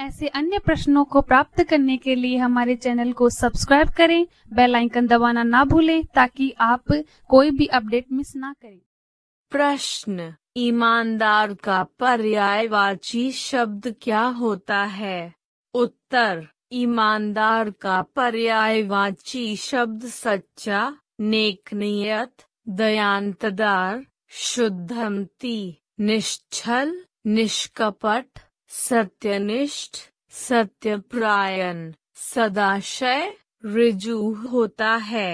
ऐसे अन्य प्रश्नों को प्राप्त करने के लिए हमारे चैनल को सब्सक्राइब करें बेल आइकन दबाना ना भूलें ताकि आप कोई भी अपडेट मिस ना करें प्रश्न ईमानदार का पर्यायवाची शब्द क्या होता है उत्तर ईमानदार का पर्यायवाची शब्द सच्चा नेकनीयत दयांतदार शुद्धमती निश्चल निष्कपट सत्यनिष्ठ सत्यप्रायण सदाशय रिजु होता है